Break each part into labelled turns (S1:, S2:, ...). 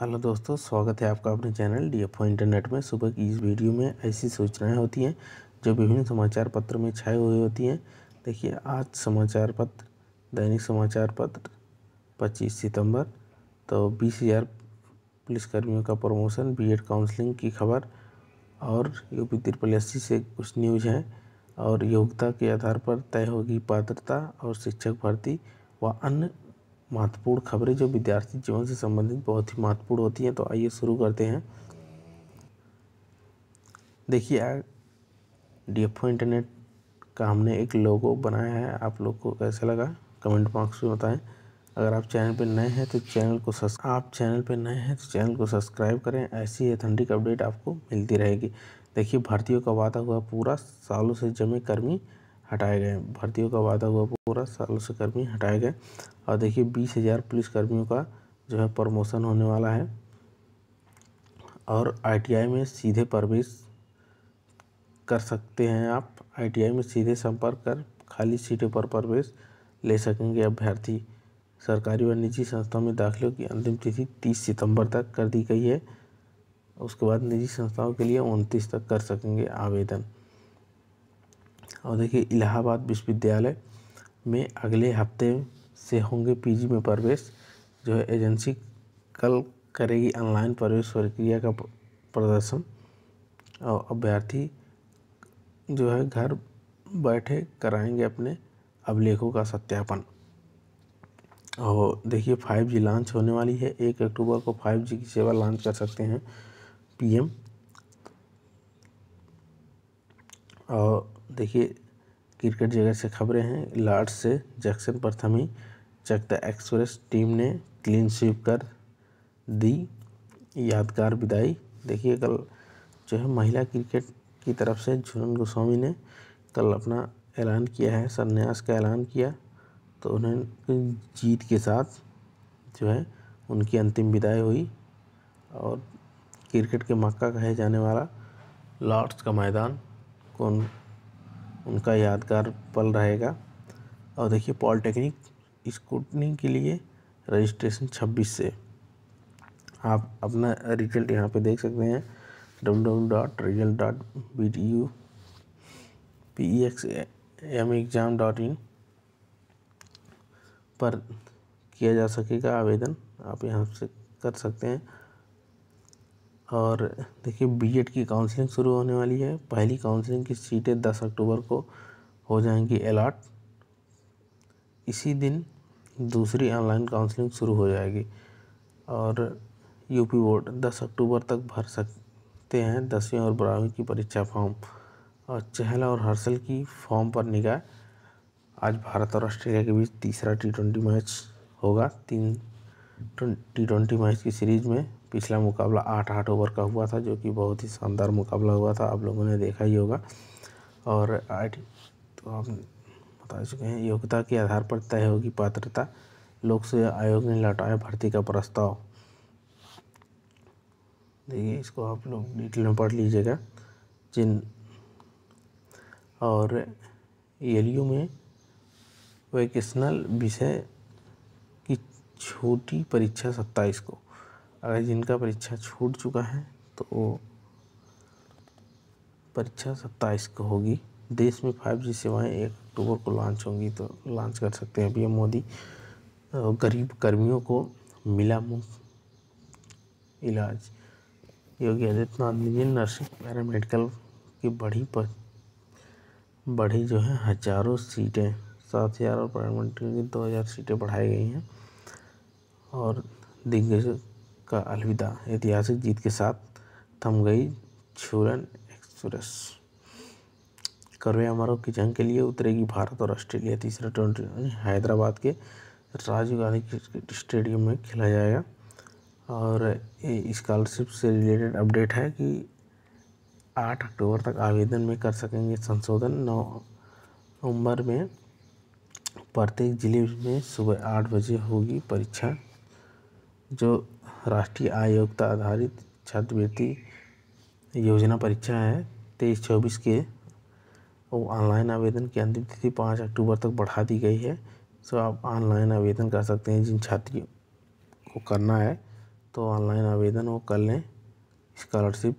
S1: hello दोस्तों स्वागत है आपका अपने चैनल डी इंटरनेट में सुबह की इस वीडियो में ऐसी सूचनाएं होती हैं जो विभिन्न समाचार पत्र में छाई हुई होती हैं देखिए आज समाचार पत्र दैनिक समाचार पत्र 25 सितंबर तो बीस हज़ार पुलिसकर्मियों का प्रमोशन बीएड काउंसलिंग की खबर और यूपी त्रिपलसी से कुछ न्यूज हैं और योग्यता के आधार पर तय होगी पात्रता और शिक्षक भर्ती व अन्य महत्वपूर्ण खबरें जो विद्यार्थी जीवन से संबंधित बहुत ही महत्वपूर्ण होती हैं तो आइए शुरू करते हैं देखिए डी एफ इंटरनेट का हमने एक लोगो बनाया है आप लोग को कैसा लगा कमेंट बॉक्स में बताएं अगर आप चैनल पर नए हैं तो चैनल को सस आप चैनल पर नए हैं तो चैनल को सब्सक्राइब करें ऐसी एथेंटिक अपडेट आपको मिलती रहेगी देखिए भर्तियों का वादा हुआ पूरा सालों से जमे कर्मी हटाए गए भर्तियों का वादा हुआ पूरा सालों से कर्मी हटाए गए और देखिए बीस हज़ार पुलिस कर्मियों का जो है प्रमोशन होने वाला है और आईटीआई में सीधे प्रवेश कर सकते हैं आप आईटीआई में सीधे संपर्क कर खाली सीटों पर प्रवेश ले सकेंगे अभ्यर्थी सरकारी व निजी संस्थाओं में दाखिलों की अंतिम तिथि तीस सितंबर तक कर दी गई है उसके बाद निजी संस्थाओं के लिए उनतीस तक कर सकेंगे आवेदन और देखिए इलाहाबाद विश्वविद्यालय में अगले हफ्ते से होंगे पीजी में प्रवेश जो है एजेंसी कल करेगी ऑनलाइन प्रवेश प्रक्रिया का प्रदर्शन और अभ्यर्थी जो है घर बैठे कराएंगे अपने अभिलेखों का सत्यापन और देखिए फाइव जी लॉन्च होने वाली है एक अक्टूबर को फाइव जी की सेवा लॉन्च कर सकते हैं पीएम और देखिए क्रिकेट जगत से खबरें हैं लॉर्ड्स से जैक्सन प्रथमी चकता एक्सप्रेस टीम ने क्लीन स्वीप कर दी यादगार विदाई देखिए कल जो है महिला क्रिकेट की तरफ से झूलन गोस्वामी ने कल अपना ऐलान किया है संन्यास का ऐलान किया तो उन्हें जीत के साथ जो है उनकी अंतिम विदाई हुई और क्रिकेट के मक्का कहे जाने वाला लॉर्ड्स का मैदान कौन उनका यादगार पल रहेगा और देखिए पॉलिटेक्निक स्कूटनी के लिए रजिस्ट्रेशन छब्बीस से आप अपना रिजल्ट यहाँ पे देख सकते हैं W W dot result dot B T U P E X M exam dot in पर किया जा सकेगा आवेदन आप यहाँ से कर सकते हैं और देखिए बीएड की काउंसलिंग शुरू होने वाली है पहली काउंसलिंग की सीटें दस अक्टूबर को हो जाएंगी अलाट इसी दिन दूसरी ऑनलाइन काउंसलिंग शुरू हो जाएगी और यूपी बोर्ड दस अक्टूबर तक भर सकते हैं दसवीं और बारहवीं की परीक्षा फॉर्म और चहला और हर्सल की फॉर्म पर निगाह आज भारत और ऑस्ट्रेलिया के बीच तीसरा टी ट्वेंटी मैच होगा तीन टी ट्वेंटी मैच की सीरीज़ में पिछला मुकाबला आठ आठ ओवर का हुआ था जो कि बहुत ही शानदार मुकाबला हुआ था आप लोगों ने देखा ही होगा और आठ तो आप बता चुके हैं योग्यता के आधार पर तय होगी पात्रता लोक सेवा आयोग ने लौटाया भर्ती का प्रस्ताव देखिए इसको आप लोग डिटेल में पढ़ लीजिएगा जिन और एल में वोकेशनल विषय की छोटी परीक्षा सत्ताईस को अगर जिनका परीक्षा छूट चुका है तो परीक्षा सत्ताईस को होगी देश में फाइव जी सेवाएँ एक अक्टूबर को लॉन्च होंगी तो लॉन्च कर सकते हैं पीएम मोदी गरीब कर्मियों को मिला मुफ्त इलाज योगी आदित्यनाथ ने नर्सिंग पैरामेडिकल की बढ़ी पर बढ़ी जो है हज़ारों सीटें सात हज़ार और पैरामेडिकल की दो हज़ार सीटें बढ़ाई गई हैं और दिग्गज का अलविदा ऐतिहासिक जीत के साथ थम गई छूरन एक्सप्रेस करवे अमरों की जंग के लिए उतरेगी भारत और ऑस्ट्रेलिया तीसरा ट्वेंटी हैदराबाद के राजीव गांधी क्रिकेट स्टेडियम में खेला जाएगा और स्कॉलरशिप से रिलेटेड अपडेट है कि आठ अक्टूबर तक आवेदन में कर सकेंगे संशोधन नौ नवंबर में प्रत्येक जिले में सुबह आठ बजे होगी परीक्षा जो राष्ट्रीय आयोगता आधारित छात्रवृत्ति योजना परीक्षा है तेईस चौबीस के और ऑनलाइन आवेदन की अंतिम तिथि पाँच अक्टूबर तक बढ़ा दी गई है सो आप ऑनलाइन आवेदन कर सकते हैं जिन छात्रियों को करना है तो ऑनलाइन आवेदन वो कर लें स्कॉलरशिप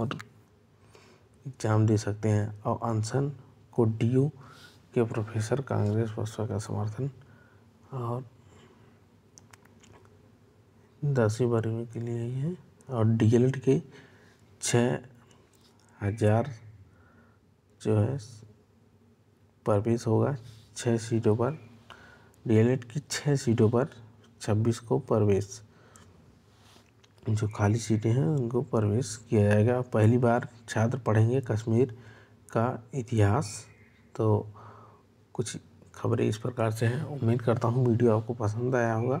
S1: और एग्ज़ाम दे सकते हैं और अनशन को डी के प्रोफेसर कांग्रेस वर्षा का समर्थन और दसवीं बारहवीं के लिए ही है और एड के छः हज़ार जो है प्रवेश होगा छः सीटों पर एड की छः सीटों पर छब्बीस को प्रवेश जो खाली सीटें हैं उनको प्रवेश किया जाएगा पहली बार छात्र पढ़ेंगे कश्मीर का इतिहास तो कुछ खबरें इस प्रकार से हैं उम्मीद करता हूँ वीडियो आपको पसंद आया होगा